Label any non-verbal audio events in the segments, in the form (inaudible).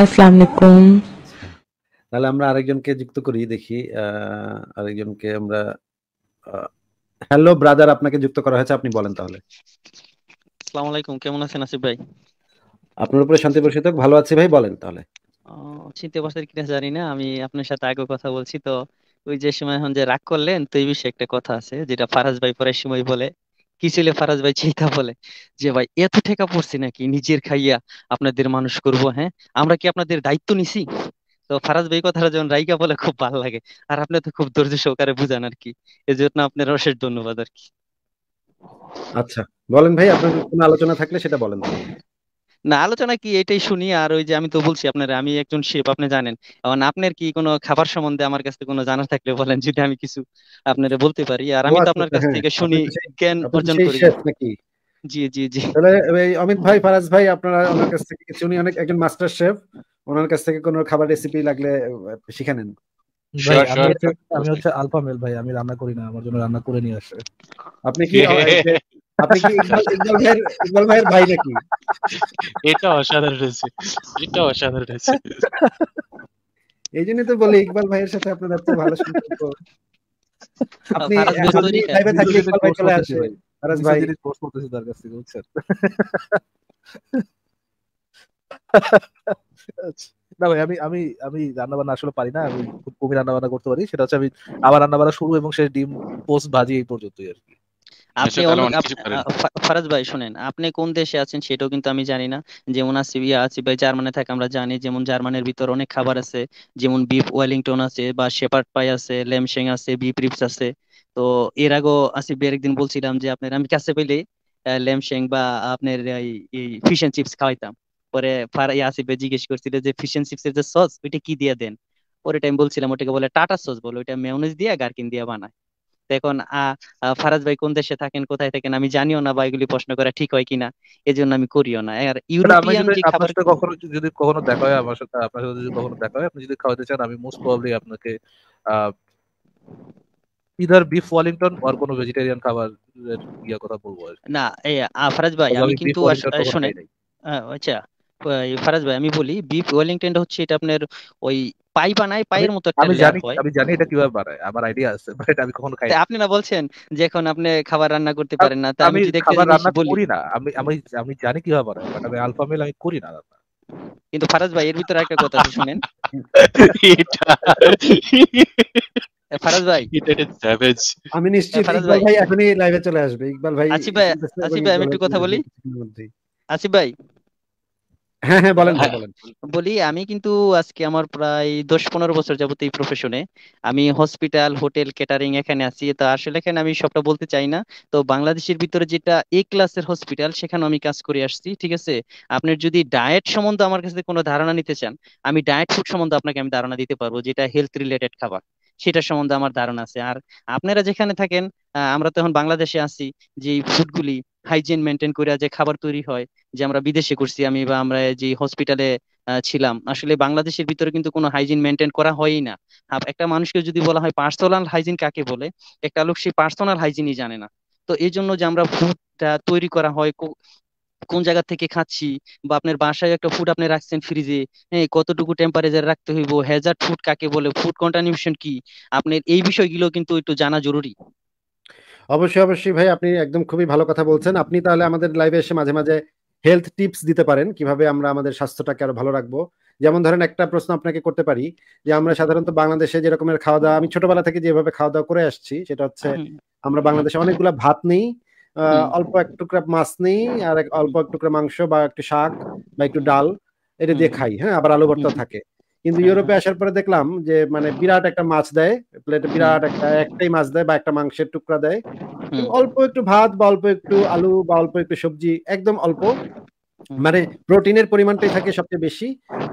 আসসালামু আলাইকুম তাহলে আমরা আরেকজনকে যুক্ত করি দেখি আরেকজনকে আমরা হ্যালো ব্রাদার আপনাকে যুক্ত করা হয়েছে আপনি বলেন তাহলে আসসালামু আলাইকুম কেমন আছেন আসিফ ভাই আপনার উপরে শান্তি বর্ষিত ভালো আছি ভাই বলেন তাহলে শীতে পারছেন কিনা জানি না আমি আপনার সাথে আগে কথা বলছি তো ওই যে সময় এখন যে রাগ করলেন তো এই বিষয়ে একটা কথা আছে যেটা ফারাজ ভাই পরের সময় বলে কি ছেলে ফারাজ ভাই চিন্তা বলে যে ভাই এত ঠেকা পড়ছি নাকি নিজের খাইয়া আপনাদের মানুষ করব হ্যাঁ আমরা কি আপনাদের দায়িত্ব নিছি তো ফারাজ ভাই কথাটা যখন রাইকা বলে খুব ভালো লাগে আর আপনি তো খুব ধৈর্য সহকারে বুঝান আর কি এজন্য আপনার অশেষ ধন্যবাদ আর কি আচ্ছা বলেন ভাই আপনার কোনো আলোচনা থাকলে সেটা বলেন না আলোচনা কি এটাই শুনি আর ওই যে আমি তো বলছি আপনার আমি একজন শেফ আপনি জানেন এখন আপনার কি কোনো খাবার সম্বন্ধে আমার কাছে কোনো জানার থাকলে বলেন যদি আমি কিছু আপনার বলতে পারি আর আমি তো আচ্ছা, আপনার আচ্ছা, কাছ হ্যাঁ। থেকে শুনি জ্ঞান অর্জন করি জি জি জি তাহলে অমিত ভাই ফারাজ ভাই আপনারা ওনার কাছ থেকে উনি অনেক একজন মাস্টার শেফ ওনার কাছ থেকে কোনো খাবার রেসিপি লাগলে শিখে নেন আমি হচ্ছে আলফা মেল ভাই আমি রান্না করি না আমার জন্য রান্না করে নিয়ে আসে আপনি কি (laughs) আপনি কি ইকবাল ভাইয়ের ইকবাল ভাইয়ের ভাই নাকি এটা অসাধারণ হয়েছে এটা অসাধারণ হয়েছে এই জন্যই তো বলে ইকবাল ভাইয়ের সাথে ভালো সম্পর্ক আপনি লাইভে থাকলে ইকবাল ভাই চলে আসে ভাই পোস্ট করতেছে তার কাছ থেকে বুঝছেন না ভাই আমি আমি আমি রান্না বান্না আসলে পারি না আমি খুব কমই রান্না বান্না করতে পারি সেটা হচ্ছে আমি আমার রান্না বান্না শুরু এবং শেষ ডিম পোস্ট ভাজি এই পর্যন্তই আর কি আচ্ছা, আপনি ফারাজ ভাই শুনেন আপনি কোন দেশে আছেন সেটাও কিন্তু আমি জানি না যেমন আসিফ ইয়া আসিফ ভাই জার্মানি থাকে আমরা জানি যেমন জার্মানির ভিতর অনেক খাবার আছে যেমন বিফ ওয়েলিংটন আছে বা শেপার্ড পাই আছে ল্যামশেং আছে বিফ রিপস আছে তো এর আগেও আছি বের একদিন বলছিলাম যে আপনার আমি কাছে পেলে ল্যামশেং বা আপনার এই ফিশ এন্ড চিপস খাওয়াইতাম পরে আসিফ ভাই জিজ্ঞেস করছিল যে ফিশ এন্ড চিপসের যে সস ওইটা কি দিয়ে দেন পরে টাইম বলছিলাম ওটাকে বলে টাটা সস বলে ওইটা মেয়নিজ দিয়ে গার্কিন দিয়ে বানায় এখন ফারাজ ভাই কোন দেশে থাকেন কোথায় থাকেন আমি জানিও না বা এগুলি প্রশ্ন করা ঠিক হয় কিনা এজন্য আমি করিও না আর ইউরোপিয়ান যে খাবার কখনো যদি কখনো দেখা হয় আমার সাথে আপনার সাথে যদি কখনো দেখা হয় আপনি যদি খাওয়াতে চান আমি মোস্ট প্রবাবলি আপনাকে ইদার বিফ ওয়েলিংটন আর কোনো ভেজিটেরিয়ান খাবার ইয়া কথা বলবো না এই আফরাজ ভাই আমি কিন্তু শুনে আচ্ছা ফারাজ ভাই আমি বলি বিফ ওয়েলিংটনটা হচ্ছে এটা আপনার ওই পাই বানায় পায়ের মতো একটা আমি জানি আমি জানি এটা কিভাবে বানায় আমার আইডিয়া আছে বাট আমি কখনো খাই আপনি না বলছেন যে এখন আপনি খাবার রান্না করতে পারেন না তা আমি যদি খাবার রান্না করি না আমি আমি আমি জানি কিভাবে বানায় বাট আমি আলফা মেল আমি করি না রান্না কিন্তু ফারাজ ভাই এর ভিতরে একটা কথা আছে শুনেন এটা ফারাজ ভাই আমি নিশ্চিত ফারাজ ভাই এখনই লাইভে চলে আসবে ইকবাল ভাই আসিফ ভাই আসিফ ভাই আমি একটু কথা বলি আসিফ ভাই হ্যাঁ হ্যাঁ বলেন হ্যাঁ, বলেন বলি আমি কিন্তু আজকে আমার প্রায় দশ পনেরো বছর যাবত এই প্রফেশনে আমি হসপিটাল হোটেল ক্যাটারিং এখানে আছি তো আসলে এখানে আমি সবটা বলতে চাই না তো বাংলাদেশের ভিতরে যেটা এ ক্লাসের হসপিটাল সেখানে আমি কাজ করে আসছি ঠিক আছে আপনি যদি ডায়েট সম্বন্ধে আমার কাছে কোনো ধারণা নিতে চান আমি ডায়েট ফুড সম্বন্ধে আপনাকে আমি ধারণা দিতে পারবো যেটা হেলথ রিলেটেড খাবার সেটা সম্বন্ধে আমার ধারণা আছে আর আপনারা যেখানে থাকেন আমরা তো এখন বাংলাদেশে আছি যে ফুডগুলি হাইজিন মেনটেন করে যে খাবার তৈরি হয় যে আমরা বিদেশে করছি আমি বা আমরা যে হসপিটালে ছিলাম আসলে বাংলাদেশের ভিতরে কিন্তু কোনো হাইজিন মেনটেন করা হয়ই না একটা মানুষকে যদি বলা হয় পার্সোনাল হাইজিন কাকে বলে একটা লোক সেই পার্সোনাল হাইজিনই জানে না তো এই জন্য যে আমরা ফুডটা তৈরি করা হয় কোন জায়গা থেকে খাচ্ছি বা আপনার বাসায় একটা ফুড আপনি রাখছেন ফ্রিজে হ্যাঁ কতটুকু টেম্পারেচার রাখতে হইব হ্যাজার্ড ফুড কাকে বলে ফুড কন্টামিনেশন কি আপনার এই বিষয়গুলো কিন্তু একটু জানা জরুরি অবশ্যই অবশ্যই ভাই আপনি একদম খুবই ভালো কথা বলছেন আপনি তাহলে আমাদের লাইভে এসে মাঝে মাঝে হেলথ টিপস দিতে পারেন কিভাবে আমরা আমাদের স্বাস্থ্যটাকে আরো ভালো রাখবো যেমন ধরেন একটা প্রশ্ন আপনাকে করতে পারি যে আমরা সাধারণত বাংলাদেশে যেরকমের খাওয়া দাওয়া আমি ছোটবেলা থেকে যেভাবে খাওয়া দাওয়া করে আসছি সেটা হচ্ছে আমরা বাংলাদেশে অনেকগুলো ভাত নেই অল্প এক টুকরা মাছ নেই আর অল্প এক টুকরা মাংস বা একটু শাক বা একটু ডাল এটা দিয়ে খাই হ্যাঁ আবার আলু ভর্তা থাকে কিন্তু হ্যাঁ। ইউরোপে আসার পরে দেখলাম যে মানে বিরাট একটা মাছ দেয় প্লেটে বিরাট একটা একটাই মাছ দেয় বা একটা মাংসের টুকরা দেয় অল্প একটু ভাত বা অল্প একটু আলু বা অল্প একটু সবজি একদম অল্প মানে প্রোটিনের পরিমাণটাই থাকে সবচেয়ে বেশি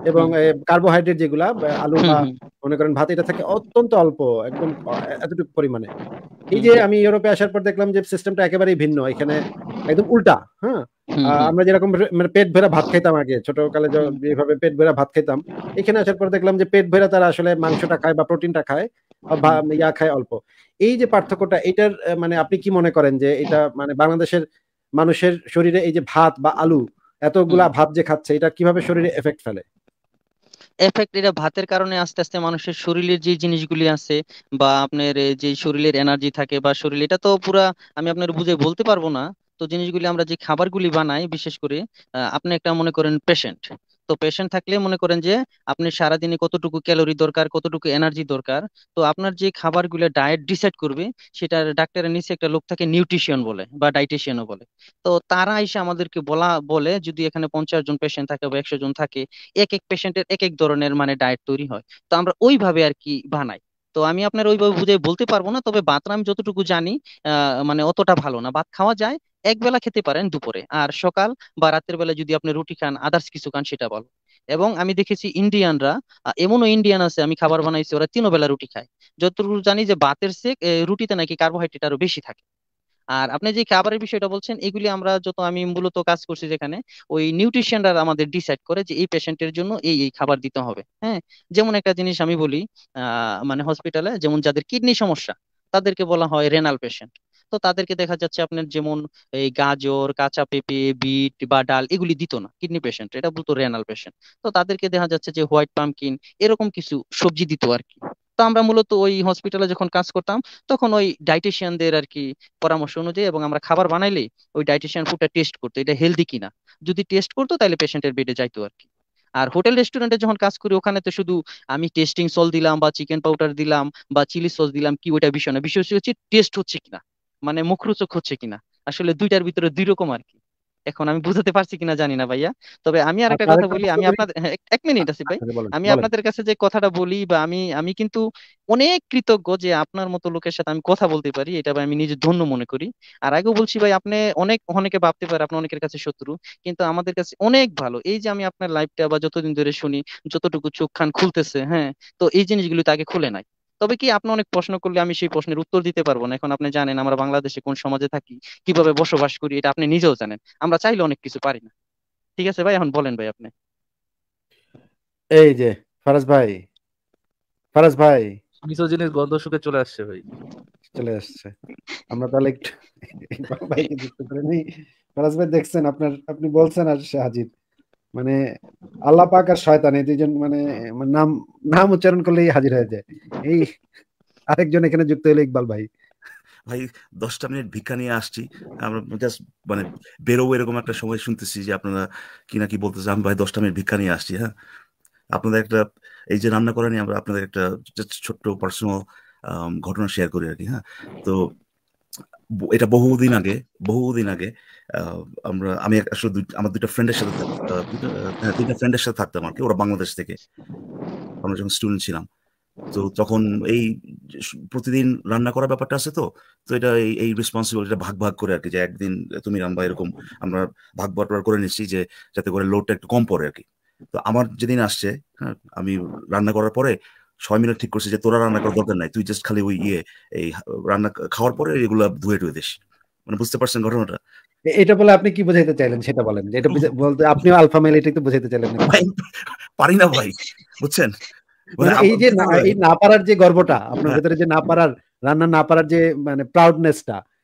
এবং কার্বোহাইড্রেট যেগুলা আলু বা মনে করেন ভাত এটা থাকে অত্যন্ত অল্প একদম এতটুকু পরিমাণে এই যে আমি ইউরোপে আসার পর দেখলাম যে সিস্টেমটা একেবারেই ভিন্ন এখানে একদম উল্টা হ্যাঁ আমরা যেরকম মানে পেট ভরা ভাত খাইতাম আগে ছোট কালে যেভাবে পেট ভরা ভাত খাইতাম এখানে আসার পর দেখলাম যে পেট ভরা তারা আসলে মাংসটা খায় বা প্রোটিনটা খায় ইয়া খায় অল্প এই যে পার্থক্যটা এটার মানে আপনি কি মনে করেন যে এটা মানে বাংলাদেশের মানুষের শরীরে এই যে ভাত বা আলু এতগুলা ভাত যে খাচ্ছে এটা কিভাবে শরীরে এফেক্ট ফেলে এফেক্ট এটা ভাতের কারণে আস্তে আস্তে মানুষের শরীরের যে জিনিসগুলি আছে বা আপনার যে শরীরের এনার্জি থাকে বা শরীর এটা তো পুরা আমি আপনার বুঝে বলতে পারবো না তো জিনিসগুলি আমরা যে খাবারগুলি বানাই বিশেষ করে আপনি একটা মনে করেন পেশেন্ট তো পেশেন্ট থাকলে মনে করেন যে আপনি সারাদিনে কতটুকু ক্যালোরি দরকার কতটুকু এনার্জি দরকার তো আপনার যে খাবারগুলো ডায়েট ডিসাইড করবে সেটা ডাক্তারের নিচে একটা লোক থাকে নিউট্রিশিয়ান বলে বা ডাইটিশিয়ানও বলে তো তারা এসে আমাদেরকে বলা বলে যদি এখানে পঞ্চাশ জন পেশেন্ট থাকে বা একশো জন থাকে এক এক পেশেন্টের এক এক ধরনের মানে ডায়েট তৈরি হয় তো আমরা ওইভাবে আর কি বানাই তো আমি আপনার ওইভাবে বুঝে বলতে পারবো না তবে বাতরা আমি যতটুকু জানি মানে অতটা ভালো না ভাত খাওয়া যায় এক বেলা খেতে পারেন দুপুরে আর সকাল বা রাতের বেলা যদি আপনি রুটি খান আদার্স কিছু খান সেটা বলো এবং আমি দেখেছি ইন্ডিয়ানরা এমনও ইন্ডিয়ান আছে আমি খাবার বানাইছি ওরা তিনও বেলা রুটি খায় যতটুকু জানি যে ভাতের চেয়ে রুটিতে নাকি কার্বোহাইড্রেট আরো বেশি থাকে আর আপনি যে খাবারের বিষয়টা বলছেন এগুলি আমরা যত আমি মূলত কাজ করছি যেখানে ওই নিউট্রিশিয়ানরা আমাদের ডিসাইড করে যে এই পেশেন্টের জন্য এই এই খাবার দিতে হবে হ্যাঁ যেমন একটা জিনিস আমি বলি মানে হসপিটালে যেমন যাদের কিডনি সমস্যা তাদেরকে বলা হয় রেনাল পেশেন্ট তো তাদেরকে দেখা যাচ্ছে আপনার যেমন এই গাজর কাঁচা পেঁপে বিট বা ডাল এগুলি দিত না কিডনি পেশেন্ট এটা বলতো রেনাল পেশেন্ট তো তাদেরকে দেখা যাচ্ছে যে হোয়াইট পাম্পকিন এরকম কিছু সবজি দিত আর কি তো আমরা মূলত ওই হসপিটালে যখন কাজ করতাম তখন ওই ডাইটিশিয়ানদের আর কি পরামর্শ অনুযায়ী এবং আমরা খাবার বানাইলে ওই ডাইটিশিয়ান ফুডটা টেস্ট করতো এটা হেলদি কিনা যদি টেস্ট করতো তাহলে পেশেন্টের বেডে যাইতো আর কি আর হোটেল রেস্টুরেন্টে যখন কাজ করি ওখানে তো শুধু আমি টেস্টিং সল দিলাম বা চিকেন পাউডার দিলাম বা চিলি সস দিলাম কি ওইটা বিষয় না বিষয় হচ্ছে টেস্ট হচ্ছে কিনা মানে মুখরোচক হচ্ছে কিনা আসলে দুইটার ভিতরে দুই রকম আর কি এখন আমি বুঝাতে পারছি কিনা জানি না ভাইয়া তবে আমি আর একটা আচ্ছা, কথা বলি আমি আপনাদের হ্যাঁ, এক মিনিট আছি ভাই আচ্ছা, আমি আপনাদের কাছে যে কথাটা বলি বা আমি আমি কিন্তু অনেক কৃতজ্ঞ যে আপনার মতো লোকের সাথে আমি কথা বলতে পারি এটা ভাই আমি নিজে ধন্য মনে করি আর আগেও বলছি ভাই আপনি অনেক অনেকে ভাবতে পারে আপনি অনেকের কাছে শত্রু কিন্তু আমাদের কাছে অনেক ভালো এই যে আমি আপনার লাইভটা বা যতদিন ধরে শুনি যতটুকু চোখ খান খুলতেছে হ্যাঁ তো এই জিনিসগুলো তো আগে খুলে নাই তবে কি আপনি অনেক প্রশ্ন করলে আমি সেই প্রশ্নের উত্তর দিতে পারবো না এখন আপনি জানেন আমরা বাংলাদেশে কোন সমাজে থাকি কিভাবে বসবাস করি এটা আপনি নিজেও জানেন আমরা চাইলে অনেক কিছু পারি না ঠিক আছে ভাই এখন বলেন ভাই আপনি এই যে ফারাজ ভাই ফারাজ ভাই মিসোজিনিস গন্ধ শুকে চলে আসছে ভাই চলে আসছে আমরা তাহলে একটু (laughs) ফারাজ ভাই দেখছেন আপনার আপনি বলছেন আর সে হাজির মানে আল্লাহ পাক আর শয়তান এই দুইজন মানে নাম নাম উচ্চারণ করলেই হাজির হয়ে যায় এই আরেকজন এখানে যুক্ত হলো ইকবাল ভাই ভাই দশটা মিনিট ভিক্ষা নিয়ে আসছি আমরা জাস্ট মানে বেরোবো এরকম একটা সময় শুনতেছি যে আপনারা কি না কি বলতেছে আমি ভাই দশটা মিনিট ভিক্ষা নিয়ে আসছি হ্যাঁ আপনাদের একটা এই যে রান্না করা নিয়ে আমরা আপনাদের একটা ছোট্ট পার্সোনাল ঘটনা শেয়ার করি আর কি হ্যাঁ তো এটা বহুদিন আগে বহুদিন আগে আমরা আমি আসলে আমার দুটা ফ্রেন্ডের সাথে দুইটা ফ্রেন্ডের হ্যাঁ, সাথে থাকতাম আর কি ওরা বাংলাদেশ থেকে আমরা যখন স্টুডেন্ট ছিলাম তো তখন এই প্রতিদিন রান্না করার ব্যাপারটা আছে তো তো এটা এই রেসপন্সিবল এটা ভাগ ভাগ করে আর কি যে একদিন তুমি রান্না এরকম আমরা ভাগ বাটোয়ার করে নিচ্ছি যে যাতে করে লোডটা একটু কম পড়ে আর কি তো আমার যেদিন আসছে হ্যাঁ আমি রান্না করার পরে ছয় মিলে ঠিক করছে যে তোরা রান্না করার দরকার নাই তুই জাস্ট খালি ওই ইয়ে এই রান্না খাওয়ার পরে এগুলা ধুয়ে টুয়ে দিস মানে বুঝতে পারছেন ঘটনাটা এটা বলে আপনি কি বোঝাইতে চাইলেন সেটা বলেন এটা বলতে আপনি আলফা মেল এটা বোঝাইতে চাইলেন পারি না ভাই বুঝছেন মানে মানে এই যে (laughs) এই না পারার যে গর্বটা আপনার হ্যাঁ। ভেতরে যে না পারার রান্না না পারার যে মানে প্রাউডনেসটা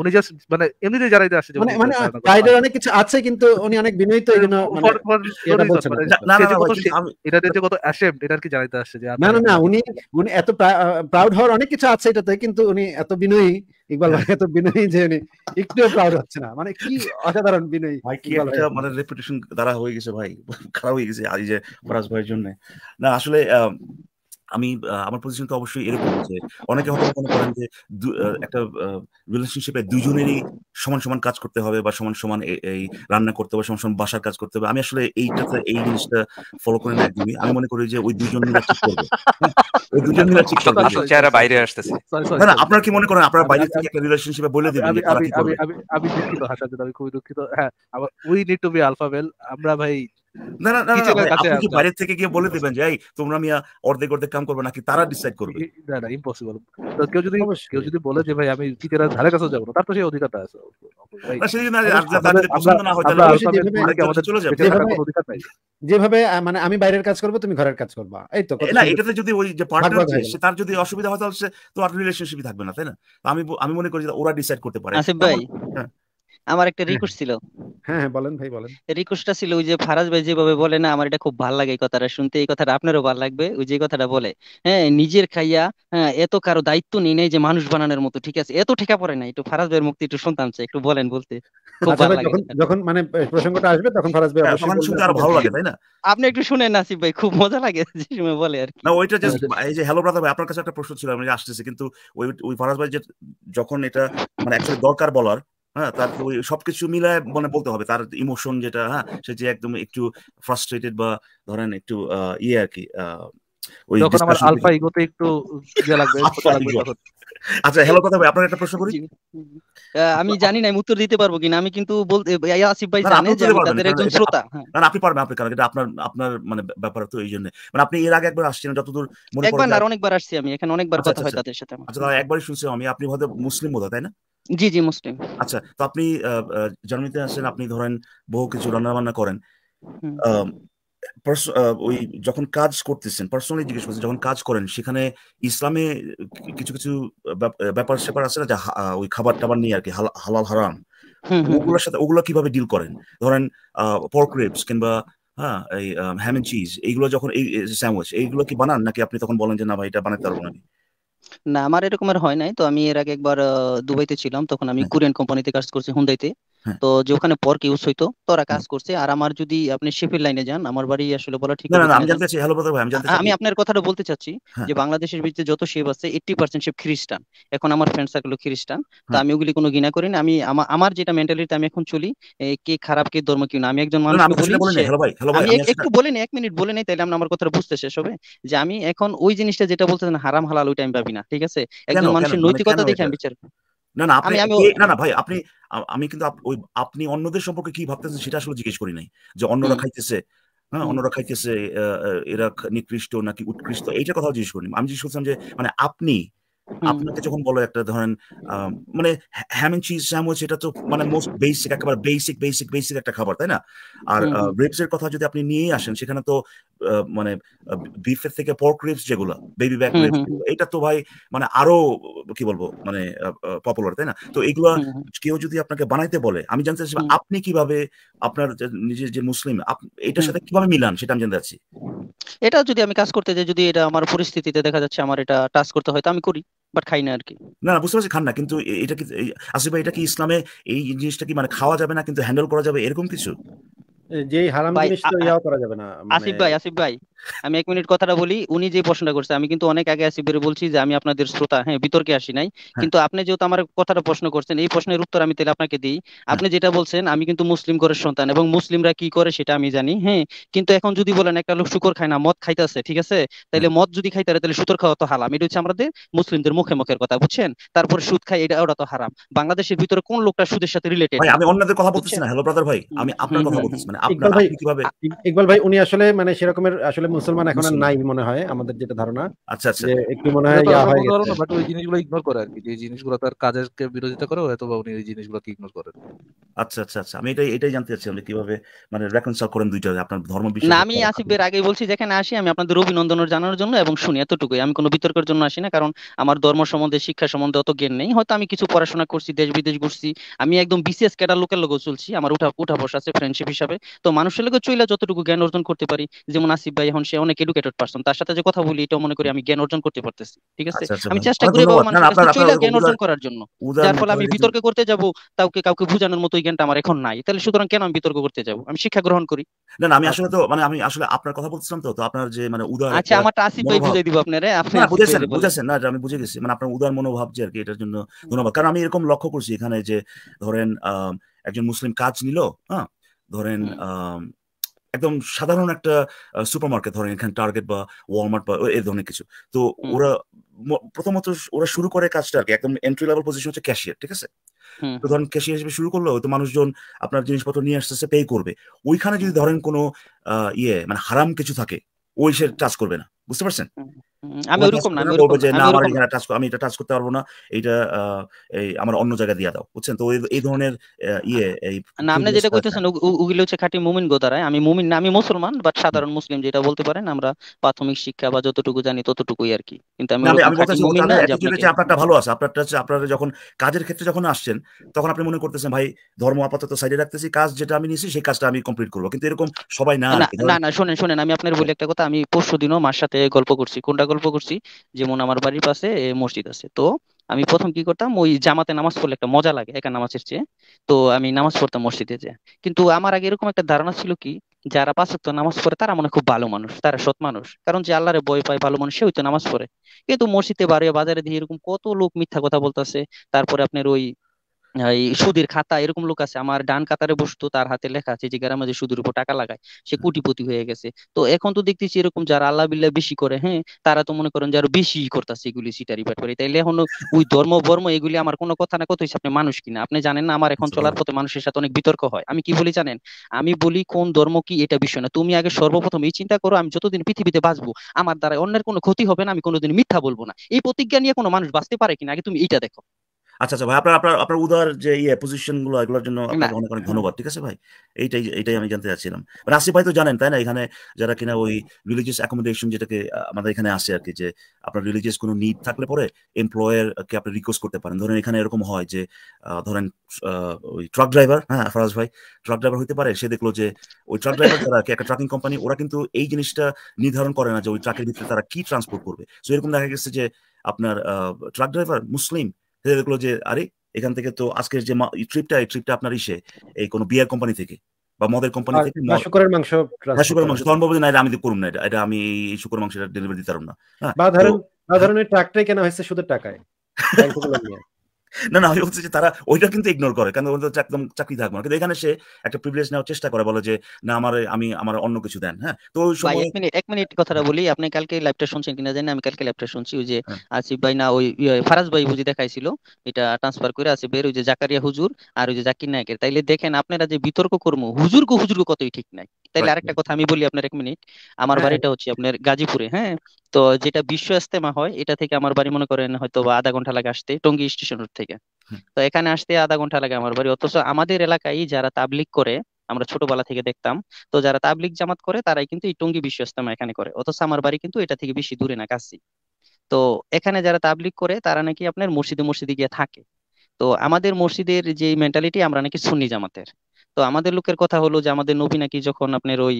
উনি জাস্ট মানে এমনিতে জানাইতে আসছে মানে মানে গাইডের অনেক কিছু আছে কিন্তু উনি অনেক বিনয়িত মানে এটা যে কত অ্যাশেমড এটা কি জানাইতে আসছে যে না না না উনি উনি এত প্রাউড হওয়ার অনেক কিছু আছে এটাতে কিন্তু উনি এত বিনয়ী ইকবাল ভাই এত বিনয়ী যে উনি একটুও প্রাউড হচ্ছে না মানে কি অসাধারণ বিনয়ী ভাই কি একটা মানে রেপুটেশন দ্বারা হয়ে গেছে ভাই খারাপ হয়ে গেছে আজ যে ফরাজ ভাইয়ের জন্য না আসলে আমি আমার পজিশন তো অবশ্যই এরকম যে অনেকে হয়তো মনে করেন যে একটা রিলেশনশিপে দুজনেরই সমান সমান কাজ করতে হবে বা সমান সমান এই রান্না করতে হবে সমান সমান বাসার কাজ করতে হবে আমি আসলে এইটাতে এই জিনিসটা ফলো করে না একদমই আমি মনে করি যে ওই দুজন মিলে ঠিক করবে ওই দুজন মিলে ঠিক করবে আসলে চেহারা বাইরে আসতেছে না না কি মনে করেন আপনার বাইরে থেকে একটা রিলেশনশিপে বলে দিবেন আমি আমি আমি দুঃখিত হাসান আমি খুবই দুঃখিত হ্যাঁ we need to be alpha male আমরা ভাই না না না আপনি কি বাইরে থেকে গিয়ে বলে দিবেন যে এই তোমরা মিয়া অর্ধেক অর্ধেক কাম করবে নাকি তারা ডিসাইড করবে না না ইম্পসিবল কেউ যদি কেউ যদি বলে যে ভাই আমি টিচারের ধারে কাছে যাবো না তার তো সেই অধিকারটা আছে যেভাবে মানে আমি বাইরের কাজ করবো তুমি ঘরের কাজ করবা এই তো না এটাতে যদি ওই যে পার্টনার সে তার যদি অসুবিধা হয় তাহলে তো আর রিলেশনশিপই থাকবে না তাই না আমি আমি মনে করি ওরা ডিসাইড করতে পারে আসিফ ভাই হ্যাঁ আমার একটা রিকোয়েস্ট হ্যাঁ, ছিল হ্যাঁ হ্যাঁ বলেন ভাই বলেন রিকোয়েস্টটা ছিল ওই যে ফারাজ ভাই যেভাবে বলে না আমার এটা খুব ভালো লাগে এই কথাটা শুনতে এই কথাটা আপনারও ভালো লাগবে ওই যে কথাটা বলে হ্যাঁ নিজের খাইয়া হ্যাঁ এত কারো দায়িত্ব নিয়ে নেই যে মানুষ বানানোর মতো ঠিক আছে এত ঠেকা পড়ে না একটু ফারাজ ভাইয়ের মুক্তি একটু শুনতাম চাই একটু বলেন বলতে খুব আচ্ছা ভালো লাগে যখন মানে প্রসঙ্গটা আসবে তখন ফারাজ ভাই হ্যাঁ, অবশ্যই শুনতে আর ভালো লাগে তাই না আপনি একটু শুনেন নাসিব ভাই খুব মজা লাগে যে সময় বলে আর না ওইটা জাস্ট হ্যাঁ, এই যে হ্যালো ব্রাদার ভাই আপনার কাছে একটা প্রশ্ন ছিল আমি আসতেছি কিন্তু ওই ওই ফারাজ ভাই যে যখন এটা মানে অ্যাকচুয়ালি দরকার বলার হ্যাঁ তার সবকিছু মিলায় মানে বলতে হবে তার ইমোশন যেটা হ্যাঁ সে যে একদম একটু ফ্রাস্ট্রেটেড বা ধরেন একটু ইয়ে আর কি ওই আলফা ইগোতে একটু ইয়ে (laughs) আচ্ছা হ্যালো কথা ভাই আপনার একটা প্রশ্ন করি আমি জানি না উত্তর দিতে পারবো কিনা আমি কিন্তু বলতে আসিফ ভাই জানে যে তাদের একজন শ্রোতা হ্যাঁ। না আপনি পারবেন আপনি কারণ এটা আপনার আপনার মানে ব্যাপার তো এই জন্য মানে আপনি এর আগে একবার আসছেন যতদূর মনে একবার আর অনেকবার আসছি আমি এখানে অনেকবার আচ্ছা, কথা আচ্ছা, হয় আচ্ছা। তাদের সাথে আচ্ছা একবারই শুনছি আমি আপনি হয়তো মুসলিম বোধ তাই না জি জি মুসলিম আচ্ছা তো আপনি জার্মানিতে আসেন আপনি ধরেন বহু কিছু রান্না বান্না করেন ওই যখন কাজ করতেছেন পার্সোনালি জিজ্ঞেস করছেন যখন কাজ করেন সেখানে ইসলামে কিছু কিছু ব্যাপার স্যাপার আছে না যা ওই খাবার টাবার নিয়ে আর কি হালাল হারাম ওগুলোর সাথে ওগুলো কিভাবে ডিল করেন ধরেন পর্ক রিবস কিংবা হ্যাঁ এই হ্যাম চিজ এইগুলো যখন এই স্যান্ডউইচ এইগুলো কি বানান নাকি আপনি তখন বলেন যে না ভাই এটা বানাতে পারবো না না আমার এরকমের হয় নাই তো আমি এর আগে একবার আহ, দুবাইতে ছিলাম তখন আমি হ্যাঁ। কোরিয়ান কোম্পানিতে কাজ করছি হুন্ডাইতে হ্যাঁ। তো যে ওখানে পর্ক ইউজ হইতো তো কাজ করছে আর আমার যদি আপনি শেফের লাইনে যান আমার বাড়ি আসলে বলা ঠিক না আমি ভাই আমি হ্যাঁ, আমি আপনার কথাটা বলতে চাচ্ছি হ্যাঁ। যে বাংলাদেশের ভিতরে যত শেফ আছে 80% শেফ খ্রিস্টান এখন আমার ফ্রেন্ড সার্কেল খ্রিস্টান তো আমি ওগুলি কোনো গিনা করি না আমি আমার যেটা মেন্টালিটি আমি এখন চলি কে খারাপ কে ধর্ম কি না আমি একজন মানুষ আমি একটু বলে নি এক মিনিট বলে নেই তাহলে আমরা আমার কথাটা বুঝতে শেষ হবে যে আমি এখন ওই জিনিসটা যেটা বলতেছেন হারাম হালাল ওইটা আমি ভাবি না ঠিক আছে একজন মানুষের মানে নৈতিকতা দেখে আমি বিচার না না আপনি না না ভাই আপনি আমি কিন্তু ওই আপনি অন্যদের সম্পর্কে কি ভাবতেছেন সেটা আসলে জিজ্ঞেস করি নাই যে অন্যরা খাইতেছে হ্যাঁ অন্যরা খাইতেছে এরা নিকৃষ্ট নাকি উৎকৃষ্ট এইটা কথাও জিজ্ঞেস করি আমি জিজ্ঞেস করছিলাম যে মানে আপনি আপনাকে যখন বলো একটা ধরেন মানে হ্যাম এন্ড চিজ স্যামুইচ এটা তো মানে মোস্ট বেসিক একেবারে বেসিক বেসিক বেসিক একটা খাবার তাই না আর রিবস এর কথা যদি আপনি নিয়েই আসেন সেখানে তো মানে বিফের থেকে পর্ক রিবস যেগুলো বেবি ব্যাক রিবস এটা তো ভাই মানে আরো কি বলবো মানে পপুলার তাই না তো এগুলো কেউ যদি আপনাকে বানাইতে বলে আমি জানতে চাচ্ছি আপনি কিভাবে আপনার নিজের যে মুসলিম এটার সাথে কিভাবে মিলান সেটা আমি জানতে চাচ্ছি এটা যদি আমি কাজ করতে যাই যদি এটা আমার পরিস্থিতিতে দেখা যাচ্ছে আমার এটা টাচ করতে হয় তো আমি করি বাট খাই না আর কি না বুঝতে পারছি খান না কিন্তু এটা কি আসিফ ভাই এটা কি ইসলামে এই জিনিসটা কি মানে খাওয়া যাবে না কিন্তু হ্যান্ডেল করা যাবে এরকম কিছু যে হারাম জিনিস তো ইয়াও করা যাবে না আসিফ মানে ভাই আসিফ ভাই আমি এক মিনিট কথাটা বলি উনি যে প্রশ্নটা করছে আমি কিন্তু অনেক আগে আসি বেরো বলছি যে আমি আপনাদের শ্রোতা হ্যাঁ বিতর্কে আসি নাই হ্যাঁ। কিন্তু আপনি যেহেতু আমার কথাটা প্রশ্ন করছেন এই প্রশ্নের উত্তর আমি তাহলে আপনাকে দিই হ্যাঁ। আপনি যেটা বলছেন আমি কিন্তু মুসলিম ঘরের সন্তান এবং মুসলিমরা কি করে সেটা আমি জানি হ্যাঁ কিন্তু এখন যদি বলেন একটা লোক শুকর খায় না মদ খাইতেছে ঠিক আছে তাহলে হ্যাঁ। মদ যদি খাইতে তাহলে সুতর খাওয়া তো হারাম এটা হচ্ছে আমাদের মুসলিমদের মুখে মুখের কথা বুঝছেন তারপর সুদ খাই এটা ওটা তো হারাম বাংলাদেশের ভিতরে কোন লোকটা সুদের সাথে রিলেটেড আমি অন্যদের কথা বলতেছি না হ্যালো ব্রাদার ভাই আমি আপনার কথা বলতেছি মানে আপনারা কিভাবে ইকবাল ভাই উনি আসলে মানে সেরকমের আসলে মুসলমান এখন আর নাই মনে হয় আমাদের যেটা ধারণা আচ্ছা আচ্ছা একটু মনে হয় ইয়া বাট ওই জিনিসগুলো ইগনোর করে আর কি যে জিনিসগুলো তার বিরোধিতা করে হয়তো বা উনি ইগনোর করেন আচ্ছা আচ্ছা আচ্ছা আমি এটাই এটাই জানতে চাচ্ছি আপনি কিভাবে মানে রেকনসাইল করেন দুইটা আপনার ধর্ম না আমি আগেই বলছি যেখানে আসি আমি আপনাদের জন্য এবং শুনি এতটুকুই আমি কোনো বিতর্কের জন্য আসি না কারণ আমার ধর্ম সম্বন্ধে শিক্ষা সম্বন্ধে অত জ্ঞান নেই হয়তো আমি কিছু পড়াশোনা করছি দেশ বিদেশ ঘুরছি আমি একদম বিশেষ ক্যাডার লোকের লোক চলছি আমার উঠা উঠা বসা আছে ফ্রেন্ডশিপ হিসাবে তো মানুষের লোকে চইলা যতটুকু জ্ঞান অর্জন করতে পারি যেমন আসিফ ভাই এখন সে অনেক এডুকেটেড পারসন তার সাথে যে কথা বলি এটা মনে করি আমি জ্ঞান অর্জন করতে পারতেছি ঠিক আছে আচ্ছা, আচ্ছা, আমি চেষ্টা করি বাবা জ্ঞান অর্জন করার জন্য যার ফলে আমি বিতর্ক করতে যাব তাকে কাউকে বোঝানোর মতো জ্ঞানটা আমার এখন নাই তাহলে সুতরাং কেন আমি বিতর্ক করতে যাব আমি শিক্ষা গ্রহণ করি না না আমি আসলে তো মানে আমি আসলে আপনার কথা বলছিলাম তো তো আপনার যে মানে উদার আচ্ছা আমারটা আসিফ ভাই বুঝিয়ে দিব আপনারে আপনি বুঝেছেন বুঝেছেন না আমি বুঝে গেছি মানে আপনার উদার মনোভাব যে আর কি এটার জন্য ধন্যবাদ কারণ আমি এরকম লক্ষ্য করছি এখানে যে ধরেন একজন মুসলিম কাজ নিল হ্যাঁ ধরেন একদম সাধারণ একটা সুপার মার্কেট ধরেন এখানে টার্গেট বা ওয়ালমার্ট বা এই ধরনের কিছু তো ওরা প্রথমত ওরা শুরু করে কাজটা আর কি একদম এন্ট্রি লেভেল পজিশন হচ্ছে ক্যাশিয়ার ঠিক আছে তো ধরেন ক্যাশিয়ার হিসেবে শুরু করলো তো মানুষজন আপনার জিনিসপত্র নিয়ে আসতেছে পে করবে ওইখানে যদি ধরেন কোনো ইয়ে মানে হারাম কিছু থাকে ওই সে টাচ করবে না বুঝতে পারছেন আমি ওরকম না বলবো যে না আমার এখানে টাচ আমি এটা টাচ করতে পারবো না এই আমার অন্য জায়গা দিয়ে দাও বুঝছেন তো এই ধরনের ইয়ে এই না আপনি যেটা কইতেছেন ওগুলো হচ্ছে খাঁটি মুমিন আমি মুমিন না আমি মুসলমান বাট সাধারণ মুসলিম যেটা বলতে পারেন আমরা প্রাথমিক শিক্ষা বা যতটুকু জানি ততটুকুই আর কি কিন্তু আমি মুমিন না আপনারটা ভালো আছে আপনারটা হচ্ছে আপনারা যখন কাজের ক্ষেত্রে যখন আসছেন তখন আপনি মনে করতেছেন ভাই ধর্ম আপাতত সাইডে রাখতেছি কাজ যেটা আমি নিছি সেই কাজটা আমি কমপ্লিট করবো কিন্তু এরকম সবাই না না না শুনেন শুনেন আমি আপনার বলি একটা কথা আমি পরশু দিনও মার সাথে গল্প করছি কোনটা গল্প করছি যেমন আমার বাড়ির পাশে মসজিদ আছে তো আমি প্রথম কি করতাম ওই জামাতে নামাজ পড়লে একটা মজা লাগে একা নামাজের চেয়ে তো আমি নামাজ পড়তাম মসজিদে যে কিন্তু আমার আগে এরকম একটা ধারণা ছিল কি যারা পাশে তো নামাজ পড়ে তারা মনে খুব ভালো মানুষ তারা সৎ মানুষ কারণ যে আল্লাহরে বই পায় ভালো মানুষ সেও তো নামাজ পড়ে কিন্তু মসজিদে বাড়ি বাজারে দিয়ে এরকম কত লোক মিথ্যা কথা বলতেছে তারপরে আপনার ওই এই সুদের খাতা এরকম লোক আছে আমার ডান কাতারে বসতো তার হাতে লেখা আছে যে গ্রামে যে সুদের উপর টাকা লাগায় সে কোটিপতি হয়ে গেছে তো এখন তো দেখতেছি এরকম যারা আল্লাহ বিল্লাহ বেশি করে হ্যাঁ তারা তো মনে করেন যারা বেশি করতেছে এগুলি সিটারি পাঠ করে তাইলে এখন ওই ধর্ম বর্ম এগুলি আমার কোনো কথা না কথা আপনি মানুষ কিনা আপনি জানেন না আমার এখন আচ্ছা। চলার পথে মানুষের সাথে অনেক বিতর্ক হয় আমি কি বলি জানেন আমি বলি কোন ধর্ম কি এটা বিষয় না তুমি আগে সর্বপ্রথম এই চিন্তা করো আমি যতদিন পৃথিবীতে বাঁচবো আমার দ্বারা অন্যের কোনো ক্ষতি হবে না আমি কোনোদিন মিথ্যা বলবো না এই প্রতিজ্ঞা নিয়ে কোনো মানুষ বাঁচতে পারে কিনা আগে তুমি এটা দেখো আচ্ছা আচ্ছা ভাই আপনার আপনার আপনার উদার যে ইয়ে গুলো এগুলোর জন্য আপনাকে অনেক অনেক ধন্যবাদ ঠিক আছে ভাই এইটাই এটাই আমি জানতে চাচ্ছিলাম মানে আসিফ ভাই তো জানেন তাই না এখানে যারা কিনা ওই রিলিজিয়াস অ্যাকোমোডেশন যেটাকে আমাদের এখানে আসে আর কি যে আপনার রিলিজিয়াস কোনো নিড থাকলে পরে এমপ্লয়ার কে আপনি রিকোয়েস্ট করতে পারেন ধরেন এখানে এরকম হয় যে ধরেন ওই ট্রাক ড্রাইভার হ্যাঁ ফরাজ ভাই ট্রাক ড্রাইভার হতে পারে সে দেখলো যে ওই ট্রাক ড্রাইভার যারা একটা ট্রাকিং কোম্পানি ওরা কিন্তু এই জিনিসটা নির্ধারণ করে না যে ওই ট্রাকের ভিতরে তারা কি ট্রান্সপোর্ট করবে সো এরকম দেখা গেছে যে আপনার ট্রাক ড্রাইভার মুসলিম দেখলো যে আরে এখান থেকে তো আজকের যে ট্রিপটা এই ট্রিপটা আপনার ইসে এই কোনো বিয়ার কোম্পানি থেকে বা মদের কোম্পানি থেকে শুকরের মাংস হ্যাঁ শুকরের মাংস না এটা আমি করুন না এটা এটা আমি এই শুকরের মাংস ডেলিভারি দিতে পারব না হ্যাঁ, বা ধরেন বা ধরনের ট্রাকটাই কেনা হয়েছে শুধু টাকায় না না আমি বলছি যে তারা ওইটা কিন্তু ইগনোর করে কারণ ওদের একদম চাকরি থাকবে না কিন্তু এখানে সে একটা প্রিভিলেজ নেওয়ার চেষ্টা করে বলে যে না আমার আমি আমার অন্য কিছু দেন হ্যাঁ তো ভাই এক মিনিট এক মিনিট কথাটা বলি আপনি কালকে লাইভটা শুনছেন কিনা জানি আমি কালকে লাইভটা শুনছি ওই যে হ্যাঁ। আসিফ ভাই না ওই ইয়ে, ফারাজ ভাই বুঝি দেখাইছিল এটা ট্রান্সফার করে আসিফ ভাইয়ের ওই যে জাকারিয়া হুজুর আর ওই যে জাকির নায়কের তাইলে দেখেন আপনারা যে বিতর্ক কর্ম হুজুর হুজুরকে হুজুরকে কতই ঠিক নাই তাহলে আরেকটা কথা আমি বলি আপনার এক মিনিট আমার হ্যাঁ। বাড়িটা হচ্ছে আপনার গাজীপুরে হ্যাঁ তো যেটা বিশ্ব ইস্তেমা হয় এটা থেকে আমার বাড়ি মনে করেন হয়তো বা আধা ঘন্টা লাগে আসতে টঙ্গী স্টেশন রোড থেকে তো এখানে আসতে আধা ঘন্টা লাগে আমার বাড়ি অথচ আমাদের এলাকায় যারা তাবলিক করে আমরা ছোটবেলা থেকে দেখতাম তো যারা তাবলিক জামাত করে তারাই কিন্তু এই টঙ্গী বিশ্ব ইস্তেমা এখানে করে অথচ আমার বাড়ি কিন্তু এটা থেকে বেশি দূরে না কাছি তো এখানে যারা তাবলিক করে তারা নাকি আপনার মসজিদে মসজিদে গিয়ে থাকে তো আমাদের মসজিদের যে মেন্টালিটি আমরা নাকি সুন্নি জামাতের তো আমাদের লোকের কথা হলো যে আমাদের নবী নাকি যখন আপনার ওই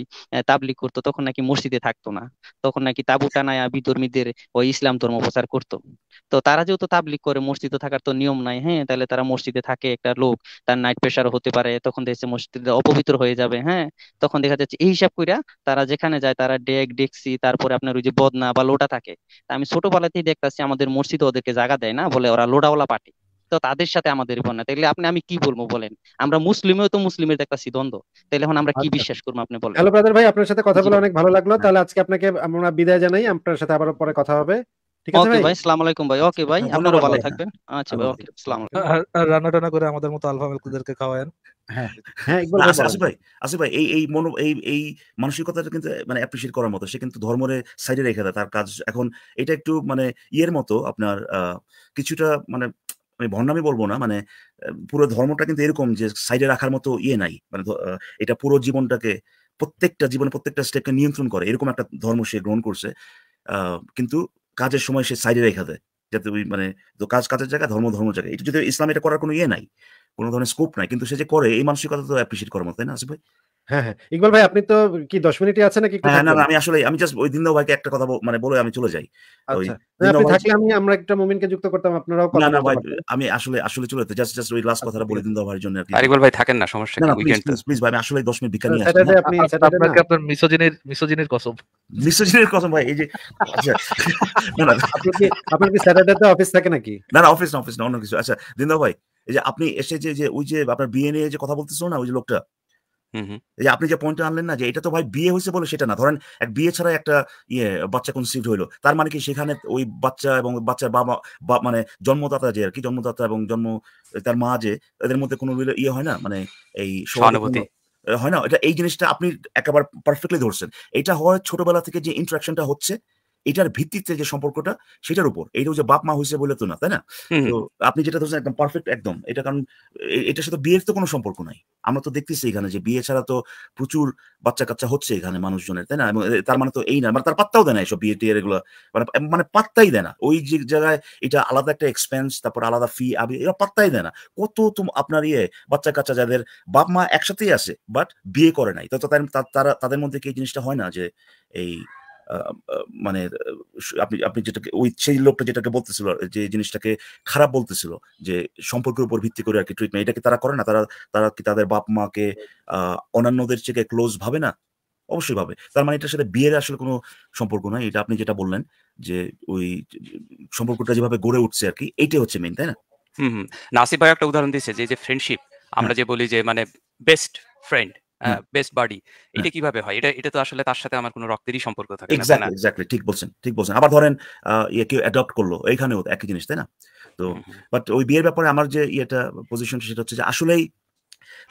তাবলিক করতো তখন নাকি মসজিদে থাকতো না তখন নাকি তাবু টানায় বিধর্মীদের ওই ইসলাম ধর্ম প্রচার করতো তো তারা যেহেতু তাবলিক করে মসজিদে থাকার তো নিয়ম নাই হ্যাঁ তাহলে তারা মসজিদে থাকে একটা লোক তার নাইট প্রেশার হতে পারে তখন দেখছে মসজিদে অপবিত্র হয়ে যাবে হ্যাঁ তখন দেখা যাচ্ছে এই হিসাব কইরা তারা যেখানে যায় তারা ডেক ডেকসি তারপরে আপনার ওই যে বদনা বা লোটা থাকে আমি ছোটবেলাতেই দেখতাছি আমাদের মসজিদে ওদেরকে জায়গা দেয় না বলে ওরা লোডাওয়ালা পার্টি তো তাদের সাথে আমাদের না তাহলে আপনি আমি কি বলবো বলেন আমরা মুসলিমেও তো মুসলিমের একটা সিদ্ধান্ত তাহলে এখন আমরা কি আচ্ছা। বিশ্বাস করবো আপনি বলেন হ্যালো ব্রাদার ভাই আপনার সাথে কথা বলে অনেক ভালো লাগলো হ্যাঁ। তাহলে আজকে আপনাকে আমরা বিদায় জানাই আপনার সাথে আবার পরে কথা হবে ঠিক আছে ভাই আসসালামু আলাইকুম ভাই ওকে ভাই আপনারও ভালো থাকবেন আচ্ছা ভাই ওকে সালাম আলাইকুম রান্না টানা করে আমাদের মতো আলফা মেলকুদেরকে খাওয়ায়েন হ্যাঁ হ্যাঁ এই মনো এই এই মানসিকতাটা কিন্তু মানে করার মতো সে কিন্তু সাইডে রেখে দেয় তার কাজ এখন এটা একটু মানে ইয়ের মতো আপনার কিছুটা মানে আমি ভণ্ডামি বলবো না মানে পুরো ধর্মটা কিন্তু এরকম যে সাইডে রাখার মতো ইয়ে নাই মানে এটা পুরো জীবনটাকে প্রত্যেকটা জীবনে প্রত্যেকটা স্টেপকে নিয়ন্ত্রণ করে এরকম একটা ধর্ম সে গ্রহণ করছে কিন্তু কাজের সময় সে সাইডে রেখা দেয় যাতে ওই মানে কাজ কাজের জায়গায় ধর্ম ধর্ম জায়গায় এটা যদি ইসলাম এটা করার কোনো ইয়ে নাই কোনো ধরনের স্কোপ নাই কিন্তু সে যে করে এই মানসিকতা তো অ্যাপ্রিসিয়েট করার মতো তাই না আসিফ ভাই হ্যাঁ হ্যাঁ ইকবাল ভাই আপনি তো কি দশ মিনিটই আছে নাকি হ্যাঁ না আমি আসলে আমি জাস্ট ওই দিনদাও ভাইকে একটা কথা মানে বলে আমি চলে যাই আচ্ছা। আমি আমরা একটা মুমিনকে যুক্ত করতাম আপনারাও না না ভাই আমি আসলে আসলে চলে জাস্ট জাস্ট ওই লাস্ট আচ্ছা, কথাটা বলে ভাইয়ের জন্য আর ইকবাল ভাই থাকেন না সমস্যা উইকেন্ড প্লিজ ভাই আমি আসলে 10 মিনিট হ্যাঁ। আপনি আপনাকে আপনার মিসোজিনের মিসোজিনের কসম মিসোজিনের কসম ভাই এই যে আচ্ছা (laughs) না না আপনি কি আপনার কি অফিস থাকে নাকি না না অফিস না অফিস না অন্য কিছু আচ্ছা দিনদাও ভাই এই যে আপনি এসে যে ওই যে আপনার বিএনএ যে কথা বলতেছো না ওই যে লোকটা এই আপনি যে পয়েন্টটা আনলেন না যে এটা তো ভাই বিয়ে হয়েছে বলে সেটা না ধরেন এক বিয়ে ছাড়া একটা ইয়ে বাচ্চা কনসিভ হইলো তার মানে কি সেখানে ওই বাচ্চা এবং বাচ্চার বাবা মানে জন্মদাতা যে আর কি জন্মদাতা এবং জন্ম তার মা যে এদের মধ্যে কোনো ইয়ে হয় না মানে এই সহানুভূতি হয় না এটা এই জিনিসটা আপনি একেবারে পারফেক্টলি ধরছেন এটা হয় ছোটবেলা থেকে যে ইন্টারাকশনটা হচ্ছে এটার ভিত্তিতে যে সম্পর্কটা সেটার উপর এটা যে বাপ মা হয়েছে বলে তো না তাই না তো আপনি যেটা ধরছেন একদম পারফেক্ট একদম এটা কারণ এটার সাথে বিয়ের তো কোনো সম্পর্ক নাই আমরা তো দেখতেছি এখানে যে বিয়ে ছাড়া তো প্রচুর বাচ্চা কাচ্চা হচ্ছে এখানে মানুষজনের তাই না তার মানে তো এই না মানে তার পাত্তাও দেয় না এসব বিয়ে টিয়ে এগুলো মানে মানে পাত্তাই দেয় না ওই যে জায়গায় এটা আলাদা একটা এক্সপেন্স তারপর আলাদা ফি আবি এরা পাত্তাই দেয় না কত তুম আপনার ইয়ে বাচ্চা কাচ্চা যাদের বাপ মা একসাথেই আছে বাট বিয়ে করে নাই তো তাদের মধ্যে কি জিনিসটা হয় না যে এই মানে আপনি আপনি যেটাকে ওই সেই লোকটা যেটাকে বলতেছিল যে জিনিসটাকে খারাপ বলতেছিল যে সম্পর্কের উপর ভিত্তি করে আর কি ট্রিটমেন্ট এটাকে তারা করে না তারা তারা কি তাদের বাপ মাকে অন্যান্যদের থেকে ক্লোজ ভাবে না অবশ্যই ভাবে তার মানে এটার সাথে বিয়ের আসলে কোনো সম্পর্ক নয় এটা আপনি যেটা বললেন যে ওই সম্পর্কটা যেভাবে গড়ে উঠছে আর কি এইটাই হচ্ছে মেন তাই না হুম নাসিব ভাই একটা উদাহরণ দিয়েছে যে যে ফ্রেন্ডশিপ হ্যাঁ। আমরা যে বলি যে মানে বেস্ট ফ্রেন্ড বেস্ট এটা কিভাবে হয় এটা এটা তো আসলে তার সাথে আমার কোনো রক্তেরই সম্পর্ক থাকে না এক্স্যাক্টলি ঠিক বলছেন ঠিক বলছেন আবার ধরেন ইয়ে কেউ অ্যাডপ্ট করলো এইখানেও একই জিনিস তাই না তো বাট ওই বিয়ের ব্যাপারে আমার যে ইয়েটা পজিশন সেটা হচ্ছে যে আসলেই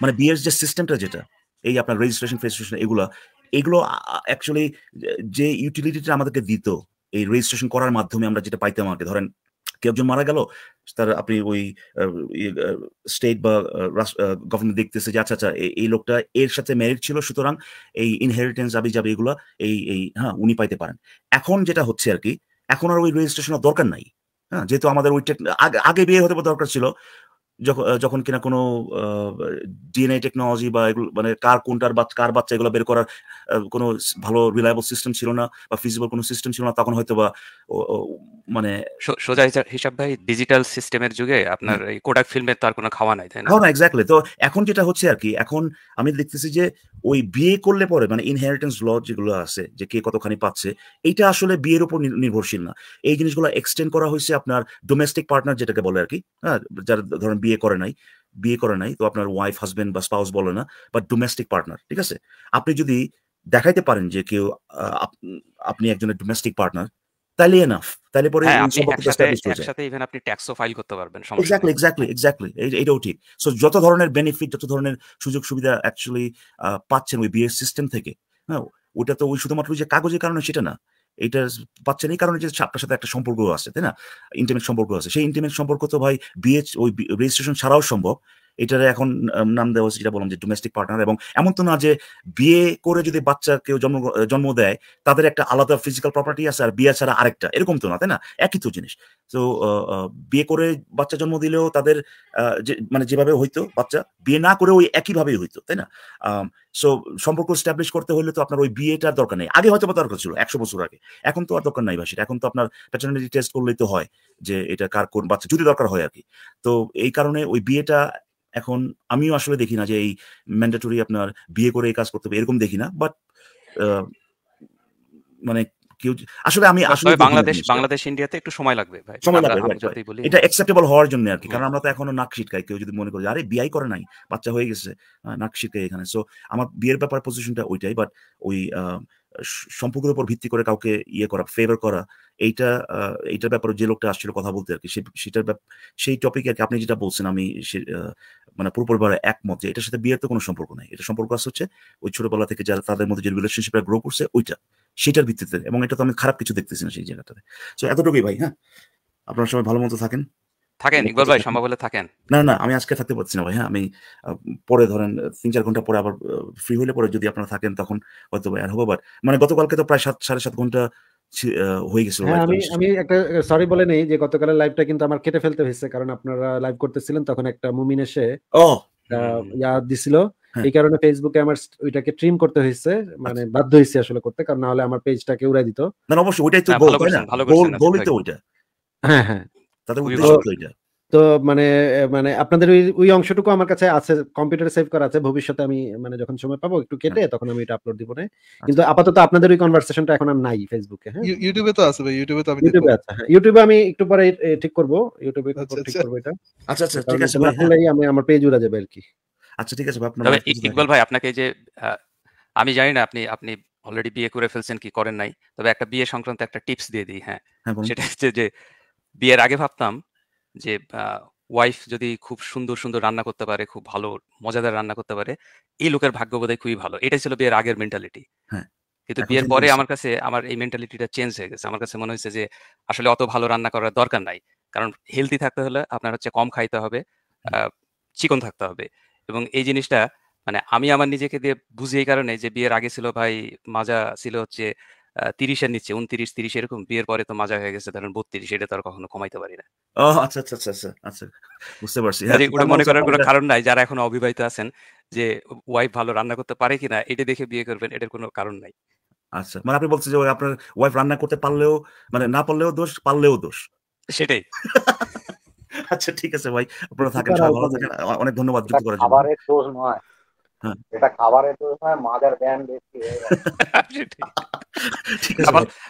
মানে বিয়ের যে সিস্টেমটা যেটা এই আপনার রেজিস্ট্রেশন ফেজিস্ট্রেশন এগুলো এগুলো অ্যাকচুয়ালি যে ইউটিলিটিটা আমাদেরকে দিত এই রেজিস্ট্রেশন করার মাধ্যমে আমরা যেটা পাইতাম আর কি ধরেন কেউ একজন মারা গেল তার আপনি ওই স্টেট ইয়ে, বা গভর্নমেন্ট দেখতেছে যে আচ্ছা আচ্ছা এই লোকটা এর সাথে ম্যারিড ছিল সুতরাং এই ইনহেরিটেন্স যাবি যাবে এগুলো এই এই হ্যাঁ উনি পাইতে পারেন এখন যেটা হচ্ছে আর কি এখন আর ওই রেজিস্ট্রেশনের দরকার নাই হ্যাঁ যেহেতু আমাদের ওই আগে বিয়ে হতে দরকার ছিল যখন কিনা কোনো ডিএনএ টেকনোলজি বা এগুলো মানে কার কোনটার বাচ্চা কার বাচ্চা এগুলো বের করার কোনো ভালো রিলায়েবল সিস্টেম ছিল না বা ফিজিবল কোনো সিস্টেম ছিল না তখন হয়তো বা মানে সোজা হিসাব ভাই ডিজিটাল সিস্টেমের যুগে আপনার এই কোডাক ফিল্মের তার কোনো খাওয়া নাই তাই না এক্স্যাক্টলি তো এখন যেটা হচ্ছে আর কি এখন আমি দেখতেছি যে ওই বিয়ে করলে পরে মানে ইনহেরিটেন্স ল যেগুলো আছে যে কে কতখানি পাচ্ছে এটা আসলে বিয়ের উপর নির্ভরশীল না এই জিনিসগুলো এক্সটেন্ড করা হয়েছে আপনার ডোমেস্টিক পার্টনার যেটাকে বলে আর কি হ্যাঁ যার ধরেন বিয়ে করে নাই বিয়ে করে নাই তো আপনার ওয়াইফ হাজবেন্ড বা স্পাউস বলে না বা ডোমেস্টিক পার্টনার ঠিক আছে আপনি যদি দেখাইতে পারেন যে কেউ আপনি একজনের ডোমেস্টিক পার্টনার তাহলে এনাফ তাহলে পরে হ্যাঁ, এটাও ঠিক সো যত ধরনের বেনিফিট যত ধরনের সুযোগ সুবিধা অ্যাকচুয়ালি পাচ্ছেন ওই বিএস সিস্টেম থেকে হ্যাঁ ওটা তো ওই শুধুমাত্র যে কাগজের কারণে সেটা না এটা পাচ্ছেন এই কারণে যে আপনার সাথে একটা সম্পর্ক আছে তাই না ইন্টারমেট সম্পর্ক আছে সেই ইন্টারনেট সম্পর্ক তো ভাই বিএচ ওই রেজিস্ট্রেশন ছাড়াও সম্ভব এটারে এখন নাম দেওয়া হচ্ছে যেটা বললাম যে ডোমেস্টিক পার্টনার এবং এমন তো না যে বিয়ে করে যদি বাচ্চা কেউ জন্ম জন্ম দেয় তাদের একটা আলাদা ফিজিক্যাল প্রপার্টি আছে আর বিয়ে ছাড়া আরেকটা এরকম তো না তাই না একই তো জিনিস তো বিয়ে করে বাচ্চা জন্ম দিলেও তাদের মানে যেভাবে হইতো বাচ্চা বিয়ে না করে ওই একইভাবেই হইতো তাই না সো সম্পর্ক স্ট্যাবলিশ করতে হলে তো আপনার ওই বিয়েটার দরকার নেই আগে হয়তো দরকার ছিল একশো বছর আগে এখন তো আর দরকার নাই বাসির এখন তো আপনার প্যাটার্নিটি টেস্ট করলেই তো হয় যে এটা কার কোন বাচ্চা যদি দরকার হয় আর কি তো এই কারণে ওই বিয়েটা এখন আমিও আসলে দেখি না যে এই ম্যান্ডেটরি আপনার বিয়ে করে এই কাজ করতে হবে এরকম দেখি না বাট মানে কেউ আসলে আমি আসলে বাংলাদেশ বাংলাদেশ ইন্ডিয়াতে একটু সময় লাগবে ভাই সময় লাগবে এটা অ্যাকসেপ্টেবল হওয়ার জন্য আর কি কারণ হ্যাঁ। আমরা তো এখনো নাক ছিটকাই কেউ যদি মনে করে আরে বিয়াই করে নাই বাচ্চা হয়ে গেছে নাক ছিটকাই এখানে সো আমার বিয়ের ব্যাপার পজিশনটা ওইটাই বাট ওই আহ সম্পর্কের উপর ভিত্তি করে কাউকে ইয়ে করা ফেভার করা এইটা এইটার ব্যাপারে যে লোকটা আসছিল কথা বলতে আর কি সেটার সেই টপিকে আর কি আপনি যেটা বলছেন আমি মানে পুরোপুরিভাবে একমত যে এটার সাথে বিয়ের তো কোনো সম্পর্ক নেই এটা সম্পর্ক আসছে হচ্ছে ওই ছোটবেলা থেকে যারা তাদের মধ্যে যে রিলেশনশিপটা গ্রো করছে ওইটা সেটার ভিত্তিতে এবং এটা তো আমি খারাপ কিছু দেখতেছি না সেই জায়গাটাতে তো এতটুকুই ভাই হ্যাঁ আপনার সবাই ভালো মতো থাকেন থাকেন ইকবাল ভাই সম্ভব হলে থাকেন না না আমি আজকে থাকতে পারছি না ভাই হ্যাঁ আমি পরে ধরেন তিন চার ঘন্টা পরে আবার ফ্রি হলে পরে যদি আপনারা থাকেন তখন হয়তো ভাই আর হবো বাট মানে গতকালকে তো প্রায় সাত সাড়ে সাত ঘন্টা হয়ে গেছিল হ্যাঁ, আমি আমি একটা সরি বলে নেই যে গতকালের লাইভটা কিন্তু আমার কেটে ফেলতে হয়েছে কারণ আপনারা লাইভ করতেছিলেন তখন একটা মুমিন এসে ও ইয়া দিছিল হ্যাঁ। এই কারণে ফেসবুকে আমার ওইটাকে ট্রিম করতে হয়েছে মানে আচ্ছা। বাধ্য হয়েছে আসলে করতে কারণ না হলে আমার পেজটাকে উড়াই দিত না অবশ্যই ওইটাই তো গোল হ্যাঁ, তাই না গোলই ওইটা হ্যাঁ হ্যাঁ তাদের উদ্দেশ্য তো এটা তো মানে মানে আপনাদের ওই ওই অংশটুকু আমার কাছে আছে কম্পিউটার সেভ করা আছে ভবিষ্যতে আমি মানে যখন সময় পাবো একটু কেটে হ্যাঁ। তখন আমি এটা আপলোড দিব না আচ্ছা। কিন্তু আপাতত আপনাদের ওই কনভারসেশনটা এখন আর নাই ফেসবুকে হ্যাঁ ইউটিউবে তো আছে ভাই ইউটিউবে তো আমি ইউটিউবে আছে হ্যাঁ ইউটিউবে আমি একটু পরে ঠিক করব ইউটিউবে আচ্ছা, ঠিক আচ্ছা। করব এটা আচ্ছা আচ্ছা ঠিক আছে ভাই হ্যাঁ। আমি আমার পেজ উড়া যাবে আর কি আচ্ছা ঠিক আছে ভাই আপনারা ইকবাল ভাই আপনাকে যে আমি জানি না আপনি আপনি অলরেডি বিয়ে করে ফেলছেন কি করেন নাই তবে একটা বিয়ে সংক্রান্ত একটা টিপস দিয়ে দিই হ্যাঁ, হ্যাঁ সেটা হচ্ছে যে বিয়ের আগে ভাবতাম যে ওয়াইফ যদি খুব সুন্দর সুন্দর রান্না করতে পারে খুব ভালো মজাদার রান্না করতে পারে এই লোকের ভাগ্য বোধহয় খুবই ভালো এটাই ছিল বিয়ের আগের মেন্টালিটি হ্যাঁ। কিন্তু বিয়ের পরে আমার কাছে আমার এই মেন্টালিটিটা চেঞ্জ হয়ে গেছে আমার কাছে মনে হয়েছে যে আসলে অত ভালো রান্না করার দরকার নাই কারণ হেলদি থাকতে হলে আপনার হচ্ছে কম খাইতে হবে চিকন থাকতে হবে এবং এই জিনিসটা মানে আমি আমার নিজেকে দিয়ে বুঝি এই কারণে যে বিয়ের আগে ছিল ভাই মাজা ছিল হচ্ছে তিরিশের নিচ্ছে উনত্রিশ তিরিশ এরকম বিয়ের পরে তো মাজা হয়ে গেছে ধরেন বত্রিশ এটা তো আর কখনো কমাইতে পারি না ও আচ্ছা আচ্ছা আচ্ছা আচ্ছা, আচ্ছা বুঝতে পারছি হ্যাঁ, ওটা মনে করার কোনো কারণ নাই যারা এখন অবিবাহিত আছেন যে ওয়াইফ ভালো রান্না করতে পারে কিনা এটা দেখে বিয়ে করবেন এটার কোনো কারণ নাই আচ্ছা মানে আপনি বলছেন যে আপনার ওয়াইফ রান্না করতে পারলেও মানে না পারলেও দোষ পারলেও দোষ সেটাই (laughs) আচ্ছা ঠিক আছে ভাই আপনারা থাকেন সবাই ভালো থাকেন অনেক ধন্যবাদ যুক্ত করার জন্য খাবারের দোষ নয় হ্যাঁ। খাবার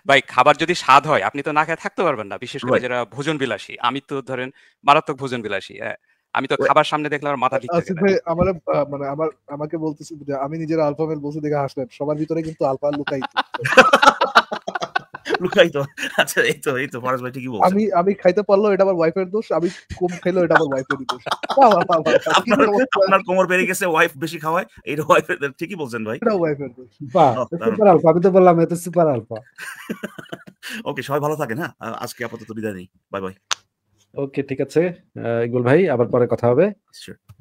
ভাই খাবার যদি স্বাদ হয় আপনি তো না খেয়ে থাকতে পারবেন না বিশেষ করে যারা ভোজন বিলাসী আমি তো ধরেন মারাত্মক ভোজন বিলাসী হ্যাঁ। আমি তো খাবার সামনে দেখলে আমার মাথা ঠিক আসিফ ভাই আমার মানে আমার আমাকে বলতেছি যে আমি নিজের আলফা মেল বলছি দেখে হাসলেন সবার ভিতরে কিন্তু আলফা লুকাই (laughs) আচ্ছা এই তো এই তো ভাই ঠিকই বলছেন আমি আমি খাইতে পারলো এটা আমার ওয়াইফের দোষ আমি কম খাইলো এটা আমার ওয়াইফের দোষ আপনার কোমর বেড়ে গেছে ওয়াইফ বেশি খাওয়ায় এটা ওয়াইফের ঠিকই বলছেন ভাই এটা ওয়াইফের দোষ সুপার আলফা আমি তো বললাম এটা সুপার আলফা ওকে সবাই ভালো থাকেন হ্যাঁ আজকে আপাতত বিদায় নেই বাই বাই ওকে ঠিক আছে ইগুল ভাই আবার পরে কথা হবে শিওর